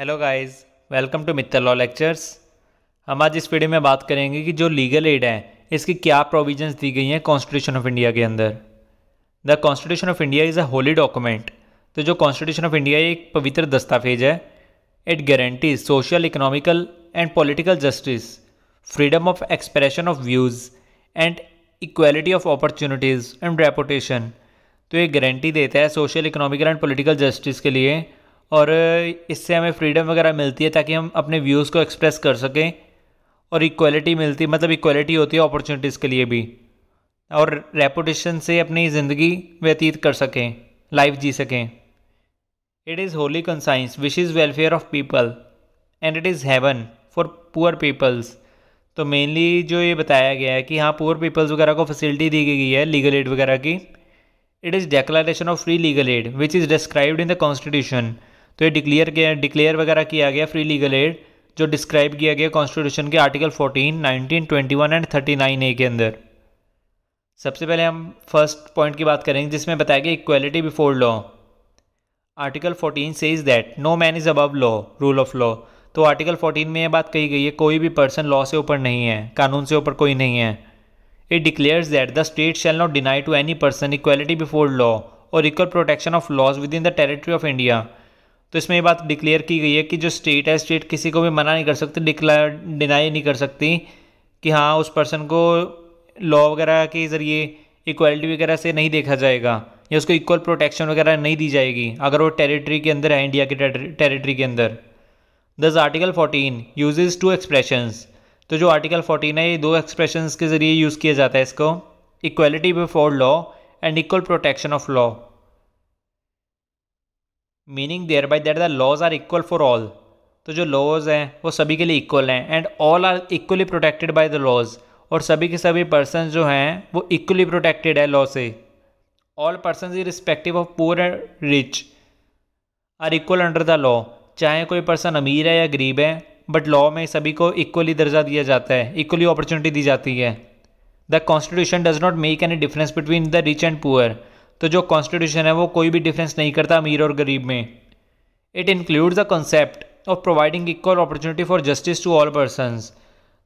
hello guys welcome to Mittal law lectures हम आज इस वीडियो में बात करेंगे कि जो लीगल एड है इसकी क्या प्रोविजंस दी गई हैं कॉन्स्टिट्यूशन ऑफ इंडिया के अंदर the constitution of India is a holy document तो जो कॉन्स्टिट्यूशन ऑफ इंडिया एक पवित्र दस्तावेज है it guarantees social economical and political justice freedom of expression of views and equality of opportunities and reputation तो ये गारंटी देता है social economical and political justice के लिए और इससे हमें फ्रीडम वगैरह मिलती है ताकि हम अपने व्यूज़ को एक्सप्रेस कर सकें और इक्वलिटी मिलती मतलब इक्वलिटी होती है अपॉर्चुनिटीज़ के लिए भी और रेपुटेशन से अपनी ज़िंदगी व्यतीत कर सकें लाइफ जी सकें it is holy conscience which is welfare of people and it is heaven for poor peoples तो मेनली जो ये बताया गया है कि हाँ पुअर पीपल्स वगैरह को फैसिलिटी दी गई है लीगल एड वगैरह की it is declaration of free legal aid which is described in the constitution तो ये डिक्लेयर किया डिक्लेयर वगैरह किया गया फ्री लीगल एड जो डिस्क्राइब किया गया कॉन्स्टिट्यूशन के आर्टिकल 14, 19, 21 एंड 39 ए के अंदर सबसे पहले हम फर्स्ट पॉइंट की बात करेंगे जिसमें बताया गया equality before law article 14 says that no man is above law rule of law तो आर्टिकल 14 में यह बात कही गई है कोई भी पर्सन लॉ से ऊपर नहीं है कानून से ऊपर कोई नहीं है it declares that the state shall not deny to any person equality before law और equal protection of laws within the territory of India तो इसमें ये बात डिक्लेयर की गई है कि जो स्टेट है स्टेट किसी को भी मना नहीं कर सकती डिक्लेयर डिनाई नहीं कर सकती कि हाँ उस पर्सन को लॉ वगैरह के ज़रिए इक्वलिटी वगैरह से नहीं देखा जाएगा या उसको इक्वल प्रोटेक्शन वगैरह नहीं दी जाएगी अगर वो टेरिटरी के अंदर है इंडिया के टेरिटरी के अंदर दस article fourteen uses two expressions तो जो आर्टिकल फोर्टीन है ये दो एक्सप्रेशंस के ज़रिए यूज़ किया जाता है इसको equality before law and equal protection of law meaning thereby that the laws are equal for all तो जो लॉज हैं वो सभी के लिए इक्वल हैं and all are equally protected by the laws और सभी के सभी पर्सन जो हैं वो इक्वली प्रोटेक्टेड है लॉ से all person is respective of poor and rich are equal under the law चाहे कोई पर्सन अमीर है या गरीब है बट लॉ में सभी को इक्वली दर्जा दिया जाता है इक्वली अपॉर्चुनिटी दी जाती है the constitution does not make any difference between the rich and poor तो जो कॉन्स्टिट्यूशन है वो कोई भी डिफरेंस नहीं करता अमीर और गरीब में it include the concept of providing equal opportunity for justice to all persons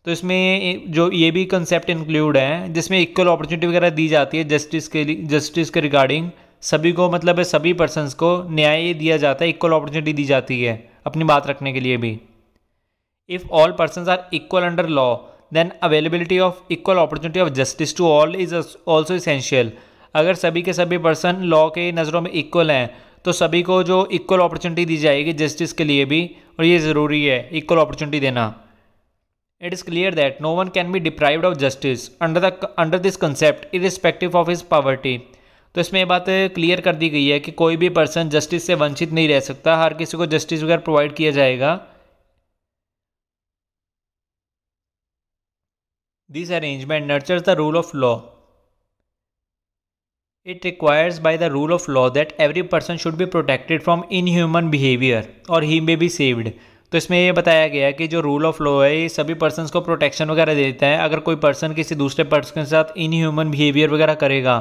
तो इसमें जो ये भी कंसेप्ट इंक्लूड है जिसमें इक्वल अपॉर्चुनिटी वगैरह दी जाती है जस्टिस के लिए जस्टिस के रिगार्डिंग सभी को मतलब है सभी पर्सनस को न्याय दिया जाता है इक्वल अपॉर्चुनिटी दी जाती है अपनी बात रखने के लिए भी if all persons are equal under law then availability of equal opportunity of justice to all is also essential अगर सभी के सभी पर्सन लॉ के नज़रों में इक्वल हैं तो सभी को जो इक्वल अपॉर्चुनिटी दी जाएगी जस्टिस के लिए भी और ये ज़रूरी है इक्वल अपॉर्चुनिटी देना is clear that no one can be be of justice under the under this concept irrespective of his poverty तो इसमें ये बात क्लियर कर दी गई है कि कोई भी पर्सन जस्टिस से वंचित नहीं रह सकता हर किसी को जस्टिस वगैरह प्रोवाइड किया जाएगा this arrangement nurture the rule of law it requires by the rule of law that every person should be protected from inhuman behaviour और ही मे बी सेव्ड तो इसमें यह बताया गया कि जो रूल ऑफ लॉ है ये सभी पर्सन को प्रोटेक्शन वगैरह देता है अगर कोई पर्सन किसी दूसरे पर्सन के साथ इनह्यूमन बिहेवियर वगैरह करेगा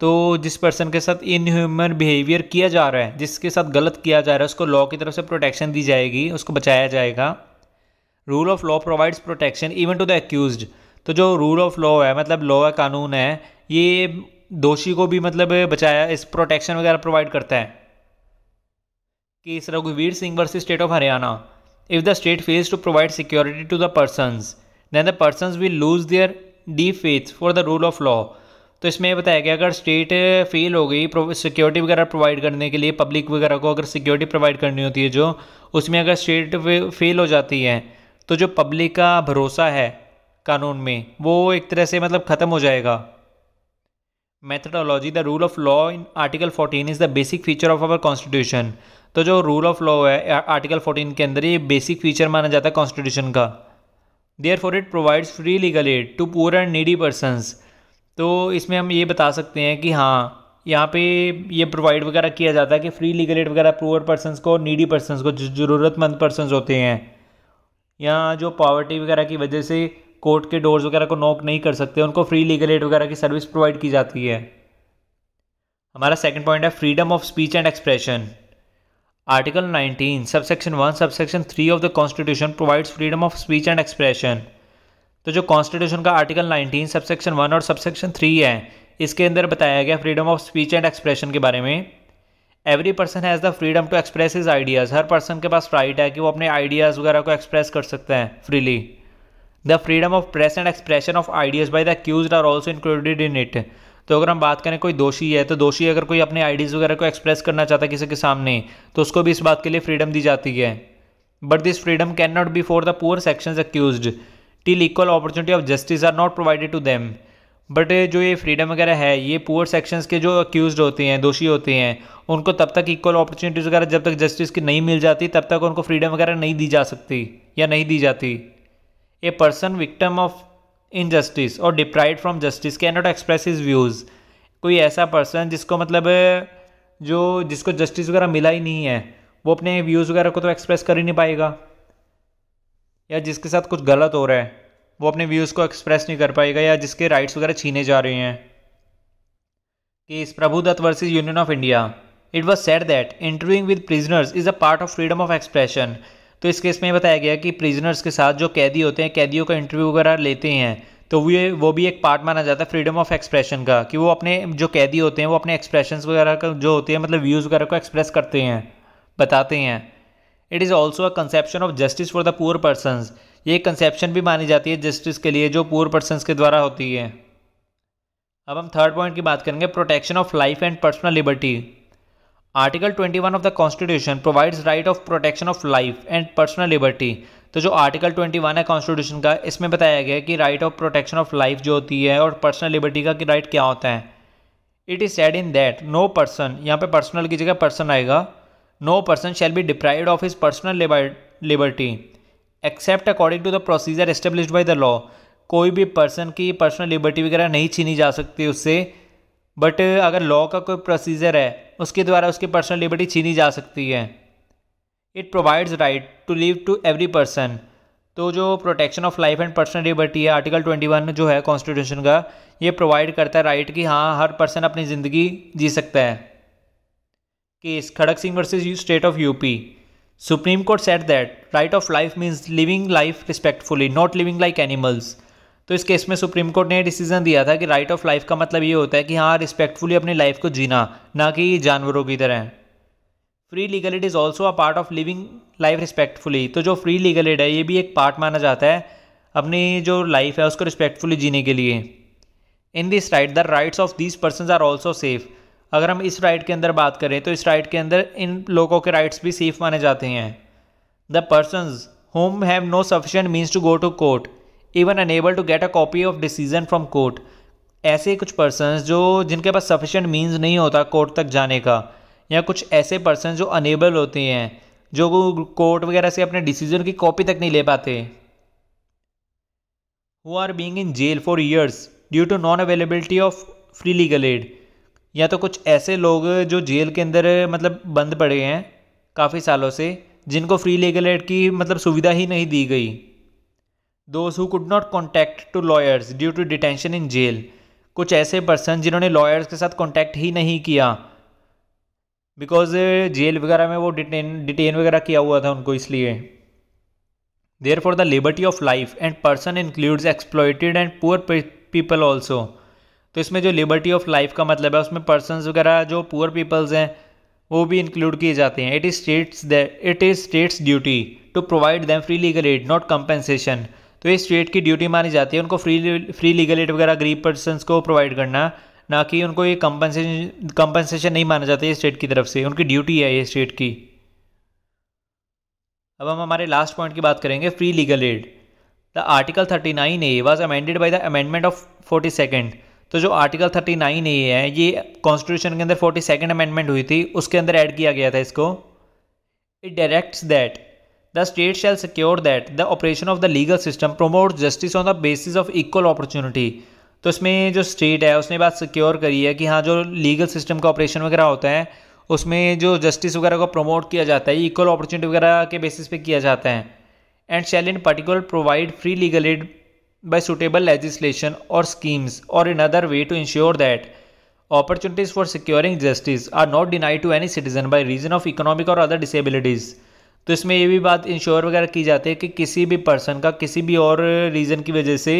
तो जिस पर्सन के साथ इनह्यूमन बिहेवियर किया जा रहा है जिसके साथ गलत किया जा रहा है उसको लॉ की तरफ से प्रोटेक्शन दी जाएगी उसको बचाया जाएगा rule of law provides protection even to the accused तो जो रूल ऑफ लॉ है मतलब लॉ है कानून है ये दोषी को भी मतलब बचाया इस प्रोटेक्शन वगैरह प्रोवाइड करता है केस रघुवीर Singh versus state of Haryana if the state fails to provide security to the persons then the person will lose their the faith for the rule of law तो इसमें यह बताया गया अगर स्टेट फेल हो गई सिक्योरिटी वगैरह प्रोवाइड करने के लिए पब्लिक वगैरह को अगर सिक्योरिटी प्रोवाइड करनी होती है जो उसमें अगर स्टेट फेल हो जाती है तो जो पब्लिक का भरोसा है कानून में वो एक तरह से मतलब ख़त्म हो जाएगा methodology the rule of law in article 14 is the basic feature of our constitution तो जो रूल ऑफ लॉ है आर्टिकल 14 के अंदर ये बेसिक फीचर माना जाता है कॉन्स्टिट्यूशन का therefore it provides free legal aid to poor and needy persons तो इसमें हम ये बता सकते हैं कि हाँ यहाँ पे ये प्रोवाइड वगैरह किया जाता है कि फ्री लीगल एड वगैरह पुअर पर्सनस को नीडी पर्सनस को जो ज़रूरतमंद पर्सनस होते हैं या जो पावर्टी वगैरह की वजह से कोर्ट के डोर्स वगैरह को नॉक नहीं कर सकते उनको फ्री लीगल एड वगैरह की सर्विस प्रोवाइड की जाती है हमारा सेकंड पॉइंट है freedom of speech and expression article 19 subsection one subsection three of the constitution provides freedom of speech and expression तो जो कॉन्स्टिट्यूशन का आर्टिकल 19 सबसेक्शन वन और सबसेक्शन थ्री है इसके अंदर बताया गया freedom of speech and expression के बारे में every person has the freedom to express his ideas हर पर्सन के पास राइट है कि वो अपने आइडियाज़ वगैरह को एक्सप्रेस कर सकते हैं freely the freedom of press and expression of ideas by the accused are also included in it तो अगर हम बात करें कोई दोषी है तो दोषी अगर कोई अपने आइडियाज़ वगैरह को एक्सप्रेस करना चाहता है किसी के सामने तो उसको भी इस बात के लिए फ्रीडम दी जाती है but this freedom can not be for the poor section accused till equal opportunity of justice are not provided to them but जो ये फ्रीडम वगैरह है ये पुअर सेक्शंस के जो अक्यूज होते हैं दोषी होते हैं उनको तब तक इक्वल अपॉर्चुनिटीज़ वगैरह जब तक जस्टिस की नहीं मिल जाती तब तक उनको फ्रीडम वगैरह नहीं दी जा सकती या नहीं दी जाती a person victim of injustice और deprived from justice can not express his views कोई ऐसा पर्सन जिसको मतलब जो जिसको जस्टिस वगैरह मिला ही नहीं है वो अपने व्यूज़ वगैरह को तो एक्सप्रेस कर ही नहीं पाएगा या जिसके साथ कुछ गलत हो रहा है वो अपने व्यूज़ को एक्सप्रेस नहीं कर पाएगा या जिसके राइट्स वगैरह छीने जा रहे हैं case Dutt versus union of India it was said that interviewing with prisoners is a part of freedom of expression तो इस केस में बताया गया कि प्रिजनर्स के साथ जो कैदी होते हैं कैदियों का इंटरव्यू वगैरह लेते हैं तो वे वो भी एक पार्ट माना जाता है फ्रीडम ऑफ एक्सप्रेशन का कि वो अपने जो कैदी होते हैं वो अपने एक्सप्रेशन वगैरह का जो होते हैं मतलब व्यूज़ वगैरह को एक्सप्रेस करते हैं बताते हैं it is also a conception of justice for the poor persons ये कंसेप्शन भी मानी जाती है जस्टिस के लिए जो पुअर पर्सनस के द्वारा होती है अब हम थर्ड पॉइंट की बात करेंगे protection of life and personal liberty article 21 of the constitution provides right of protection of life and personal liberty तो जो आर्टिकल 21 है कॉन्स्टिट्यूशन का इसमें बताया गया है कि right of protection of life जो होती है और पर्सनल लिबर्टी का राइट क्या होता है it is said in that no person यहाँ पे पर्सनल की जगह पर्सन आएगा no person shall be deprive of his personal liberty except according to the procedure establish by the law कोई भी पर्सन की पर्सनल लिबर्टी वगैरह नहीं छीनी जा सकती उससे बट uh, अगर लॉ का कोई प्रोसीजर है उसके द्वारा उसकी पर्सनल लिबर्टी छीनी जा सकती है it provides right to live to every person तो जो protection of life and personal liberty है आर्टिकल 21 जो है कॉन्स्टिट्यूशन का ये प्रोवाइड करता है राइट कि हाँ हर पर्सन अपनी ज़िंदगी जी सकता है case Kharak Singh versus state of UP supreme court said that right of life means living life respectfully not living like animals तो इस केस में सुप्रीम कोर्ट ने डिसीजन दिया था कि राइट ऑफ लाइफ का मतलब ये होता है कि हाँ रिस्पेक्टफुली अपनी लाइफ को जीना ना कि जानवरों की तरह free legal aid is also a part of living life respectfully तो जो फ्री लीगल एड है ये भी एक पार्ट माना जाता है अपनी जो लाइफ है उसको रिस्पेक्टफुली जीने के लिए in this right the rights of this person are also safe अगर हम इस राइट के अंदर बात करें तो इस राइट के अंदर इन लोगों के राइट्स भी सेफ माने जाते हैं the persons whom have no sufficient means to go to court even unable to get a copy of decision from court ऐसे कुछ पर्सन जो जिनके पास सफिशेंट मीन्स नहीं होता कोर्ट तक जाने का या कुछ ऐसे पर्सन जो अनेबल होते हैं जो कोर्ट वगैरह से अपने डिसीजन की कॉपी तक नहीं ले पाते who are being in jail for years due to non availability of free legal aid या तो कुछ ऐसे लोग जो जेल के अंदर मतलब बंद पड़े हैं काफ़ी सालों से जिनको फ्री लीगल एड की मतलब सुविधा ही नहीं दी गई those who could not contact to lawyers due to detention in jail कुछ ऐसे पर्सन जिन्होंने लॉयर्स के साथ कॉन्टैक्ट ही नहीं किया बिकॉज जेल eh, वगैरह में वो डिटेन डिटेन वगैरह किया हुआ था उनको इसलिए therefore the liberty of life and person includes exploited and poor people also तो इसमें जो लिबर्टी ऑफ लाइफ का मतलब है उसमें पर्सन वगैरह जो पुअर पीपल्स हैं वो भी इंक्लूड किए जाते हैं it is states it is states duty to provide them free legal aid not compensation तो ये स्टेट की ड्यूटी मानी जाती है उनको फ्री फ्री लीगल एड वगैरह गरीब पर्सन को प्रोवाइड करना ना कि उनको ये कंपनसेशन कंपनसेशन नहीं माना जाता ये स्टेट की तरफ से उनकी ड्यूटी है ये स्टेट की अब हम हमारे लास्ट पॉइंट की बात करेंगे free legal aid the article thirty nine A was amended by the amendment of forty second तो जो आर्टिकल थर्टी नाइन ए है ये कॉन्स्टिट्यूशन के अंदर फोर्टी सेकेंड अमेंडमेंट हुई थी उसके अंदर ऐड किया गया था इसको it directs that the state shall secure that the operation of the legal system promote justice on the basis of equal opportunity तो इसमें जो स्टेट है उसने बात सिक्योर करी है कि हाँ जो लीगल सिस्टम का ऑपरेशन वगैरह होता है उसमें जो जस्टिस वगैरह को प्रमोट किया जाता है इक्वल अपॉर्चुनिटी वगैरह के बेसिस पे किया जाता है and shall in particular provide free legal aid by suitable legislation और स्कीम्स और in other way to ensure that opportunities for securing justice are not denied to any citizen by reason of economic और other disabilities तो इसमें ये भी बात ensure वगैरह की जाती है कि किसी भी पर्सन का किसी भी और रीज़न की वजह से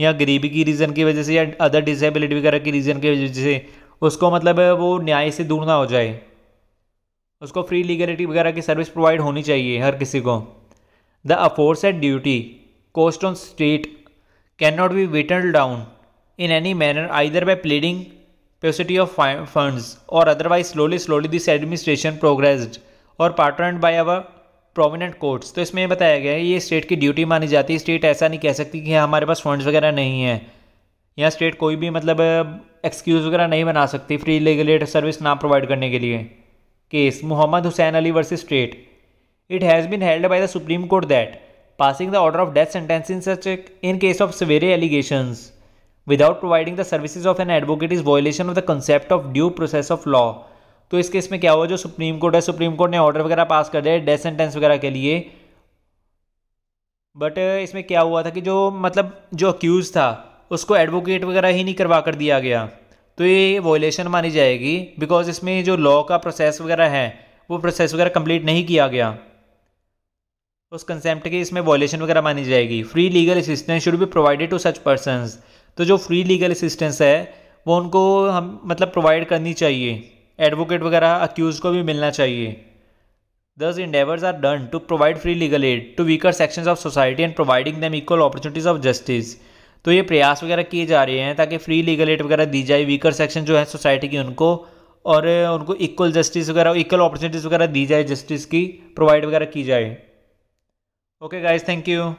या गरीबी की रीज़न की वजह से या अदर डिसेबिलिटी वगैरह की रीज़न की वजह से उसको मतलब वो न्याय से दूर ना हो जाए उसको फ्री लीगलिटी वगैरह की सर्विस प्रोवाइड होनी चाहिए हर किसी को the aforesaid duty cast on state can not be वेटन down in any manner either by pleading paucity of funds और otherwise slowly slowly this administration progressed और partnered by our prominent courts तो इसमें बताया गया है ये state की ड्यूटी मानी जाती है स्टेट ऐसा नहीं कह सकती कि हाँ, हमारे पास फंड्स वगैरह नहीं है यहाँ स्टेट कोई भी मतलब एक्सक्यूज़ वगैरह नहीं बना सकती फ्री लीगलेट सर्विस ना प्रोवाइड करने के लिए case Mohammad Hussain Ali versus state it has been held by the supreme court that passing the order of death sentence in such in case of severe severe without providing the the of an advocate is violation of the concept of due process of law तो इस case में क्या हुआ जो supreme court है supreme court ने order वगैरह pass कर दिया डेथ सेंटेंस वगैरह के लिए बट इसमें क्या हुआ था कि जो मतलब जो अक्यूज़ था उसको एडवोकेट वगैरह ही नहीं करवा कर दिया गया तो ये वॉयलेशन मानी जाएगी बिकॉज इसमें जो लॉ का प्रोसेस वगैरह है वो प्रोसेस वगैरह कंप्लीट नहीं किया गया उस कंसेप्ट की इसमें वॉयलेशन वगैरह मानी जाएगी free legal assistance should be provided to such persons तो जो फ्री लीगल असिस्टेंस है वो उनको हम मतलब प्रोवाइड करनी चाहिए एडवोकेट वगैरह अक्यूज को भी मिलना चाहिए these endeavours are done to provide free legal aid to weaker sections of society and providing them equal opportunities of justice तो ये प्रयास वगैरह किए जा रहे हैं ताकि फ्री लीगल एड वगैरह दी जाए वीकर सेक्शन जो है सोसाइटी की उनको और उनको इक्वल जस्टिस वगैरह इक्वल अपॉर्चुनिटीज़ वगैरह दी जाए जस्टिस की प्रोवाइड वगैरह की जाए ओके गाइज थैंक यू